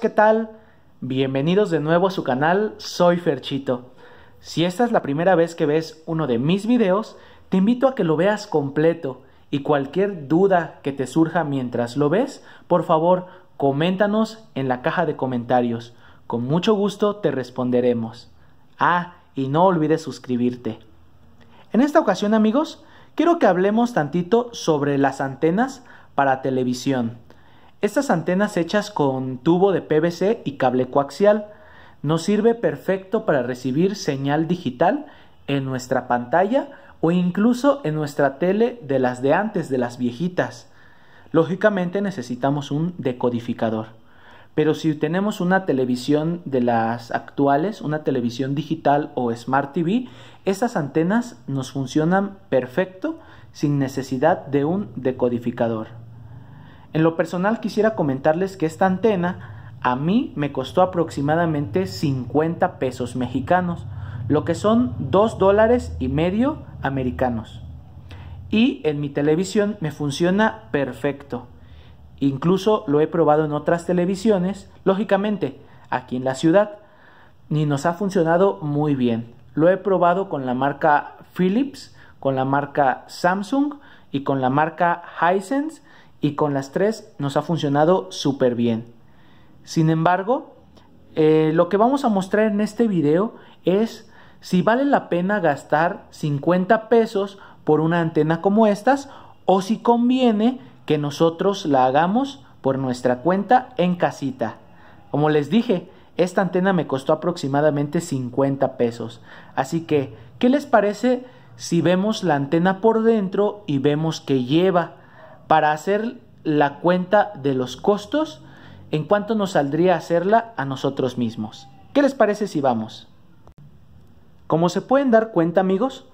¿qué tal? Bienvenidos de nuevo a su canal, soy Ferchito. Si esta es la primera vez que ves uno de mis videos, te invito a que lo veas completo y cualquier duda que te surja mientras lo ves, por favor, coméntanos en la caja de comentarios. Con mucho gusto te responderemos. Ah, y no olvides suscribirte. En esta ocasión, amigos, quiero que hablemos tantito sobre las antenas para televisión. Estas antenas hechas con tubo de PVC y cable coaxial nos sirve perfecto para recibir señal digital en nuestra pantalla o incluso en nuestra tele de las de antes, de las viejitas. Lógicamente necesitamos un decodificador. Pero si tenemos una televisión de las actuales, una televisión digital o Smart TV, estas antenas nos funcionan perfecto sin necesidad de un decodificador. En lo personal quisiera comentarles que esta antena a mí me costó aproximadamente 50 pesos mexicanos, lo que son 2 dólares y medio americanos. Y en mi televisión me funciona perfecto. Incluso lo he probado en otras televisiones, lógicamente, aquí en la ciudad, y nos ha funcionado muy bien. Lo he probado con la marca Philips, con la marca Samsung y con la marca Hisense y con las tres nos ha funcionado súper bien. Sin embargo, eh, lo que vamos a mostrar en este video es si vale la pena gastar 50 pesos por una antena como estas o si conviene que nosotros la hagamos por nuestra cuenta en casita. Como les dije, esta antena me costó aproximadamente 50 pesos. Así que, ¿qué les parece si vemos la antena por dentro y vemos que lleva? para hacer la cuenta de los costos, en cuanto nos saldría hacerla a nosotros mismos. ¿Qué les parece si vamos? Como se pueden dar cuenta amigos,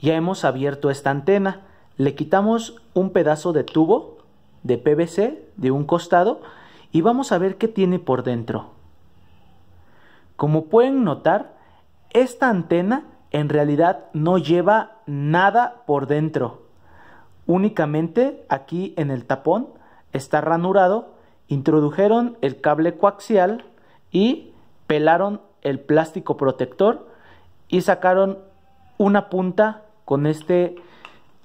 ya hemos abierto esta antena. Le quitamos un pedazo de tubo de PVC de un costado y vamos a ver qué tiene por dentro. Como pueden notar, esta antena en realidad no lleva nada por dentro. Únicamente aquí en el tapón está ranurado, introdujeron el cable coaxial y pelaron el plástico protector y sacaron una punta con este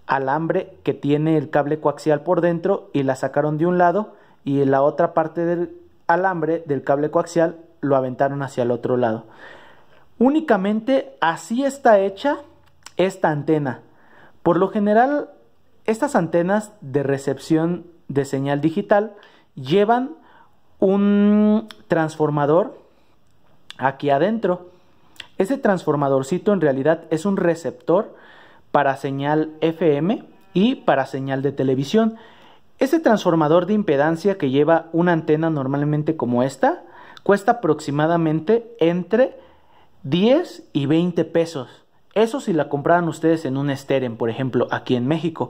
alambre que tiene el cable coaxial por dentro y la sacaron de un lado y en la otra parte del alambre del cable coaxial lo aventaron hacia el otro lado. Únicamente así está hecha esta antena. Por lo general estas antenas de recepción de señal digital llevan un transformador aquí adentro. Ese transformadorcito en realidad es un receptor para señal FM y para señal de televisión. Ese transformador de impedancia que lleva una antena normalmente como esta cuesta aproximadamente entre 10 y 20 pesos. Eso si la compraran ustedes en un Steren, por ejemplo, aquí en México.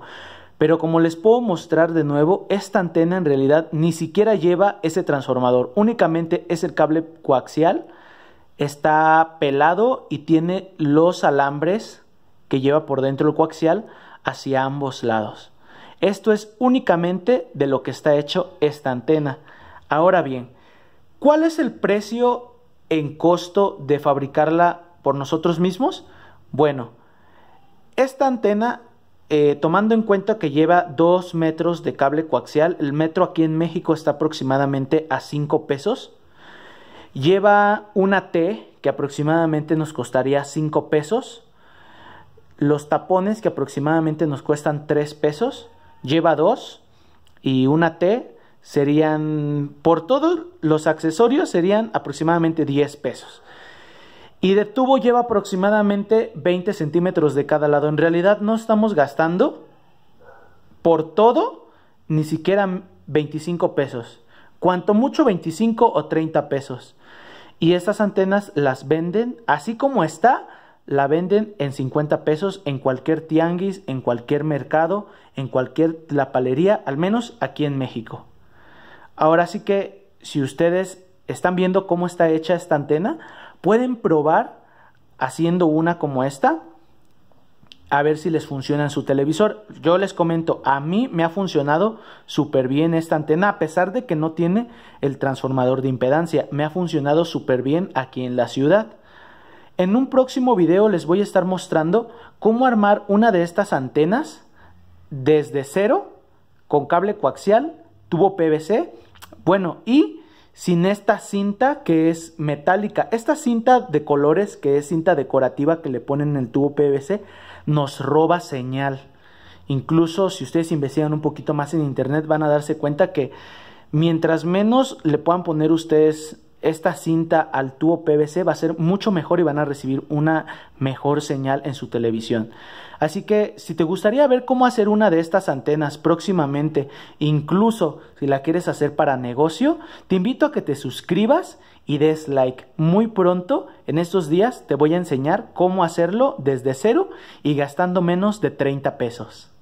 Pero como les puedo mostrar de nuevo, esta antena en realidad ni siquiera lleva ese transformador. Únicamente es el cable coaxial, está pelado y tiene los alambres que lleva por dentro el coaxial hacia ambos lados. Esto es únicamente de lo que está hecho esta antena. Ahora bien, ¿cuál es el precio en costo de fabricarla por nosotros mismos? Bueno, esta antena, eh, tomando en cuenta que lleva 2 metros de cable coaxial, el metro aquí en México está aproximadamente a 5 pesos. Lleva una T que aproximadamente nos costaría 5 pesos. Los tapones que aproximadamente nos cuestan 3 pesos. Lleva 2 y una T serían, por todos los accesorios serían aproximadamente 10 pesos. Y de tubo lleva aproximadamente 20 centímetros de cada lado. En realidad no estamos gastando por todo ni siquiera 25 pesos. Cuanto mucho 25 o 30 pesos. Y estas antenas las venden así como está, la venden en 50 pesos en cualquier tianguis, en cualquier mercado, en cualquier lapalería, al menos aquí en México. Ahora sí que si ustedes están viendo cómo está hecha esta antena, Pueden probar haciendo una como esta a ver si les funciona en su televisor. Yo les comento, a mí me ha funcionado súper bien esta antena, a pesar de que no tiene el transformador de impedancia. Me ha funcionado súper bien aquí en la ciudad. En un próximo video les voy a estar mostrando cómo armar una de estas antenas desde cero con cable coaxial, tubo PVC, bueno, y sin esta cinta que es metálica. Esta cinta de colores que es cinta decorativa que le ponen en el tubo PVC nos roba señal. Incluso si ustedes investigan un poquito más en internet van a darse cuenta que mientras menos le puedan poner ustedes esta cinta al tubo PVC va a ser mucho mejor y van a recibir una mejor señal en su televisión. Así que si te gustaría ver cómo hacer una de estas antenas próximamente, incluso si la quieres hacer para negocio, te invito a que te suscribas y des like. Muy pronto, en estos días, te voy a enseñar cómo hacerlo desde cero y gastando menos de 30 pesos.